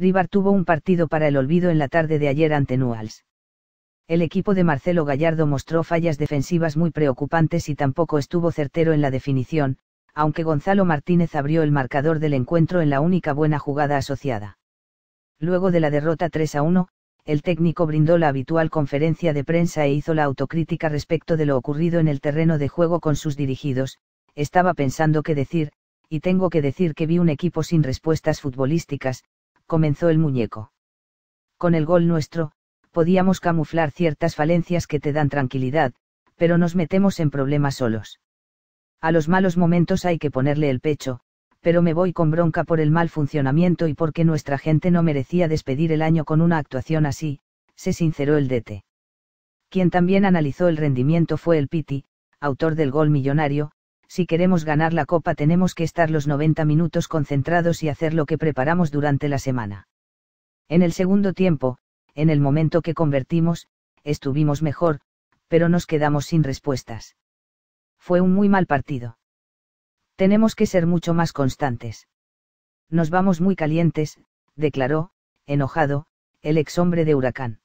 Rivar tuvo un partido para el olvido en la tarde de ayer ante Nuals. El equipo de Marcelo Gallardo mostró fallas defensivas muy preocupantes y tampoco estuvo certero en la definición, aunque Gonzalo Martínez abrió el marcador del encuentro en la única buena jugada asociada. Luego de la derrota 3 a 1, el técnico brindó la habitual conferencia de prensa e hizo la autocrítica respecto de lo ocurrido en el terreno de juego con sus dirigidos, estaba pensando qué decir, y tengo que decir que vi un equipo sin respuestas futbolísticas, comenzó el muñeco. Con el gol nuestro, podíamos camuflar ciertas falencias que te dan tranquilidad, pero nos metemos en problemas solos. A los malos momentos hay que ponerle el pecho, pero me voy con bronca por el mal funcionamiento y porque nuestra gente no merecía despedir el año con una actuación así, se sinceró el DT. Quien también analizó el rendimiento fue el Piti, autor del gol millonario, si queremos ganar la copa tenemos que estar los 90 minutos concentrados y hacer lo que preparamos durante la semana. En el segundo tiempo, en el momento que convertimos, estuvimos mejor, pero nos quedamos sin respuestas. Fue un muy mal partido. Tenemos que ser mucho más constantes. Nos vamos muy calientes, declaró, enojado, el ex hombre de Huracán.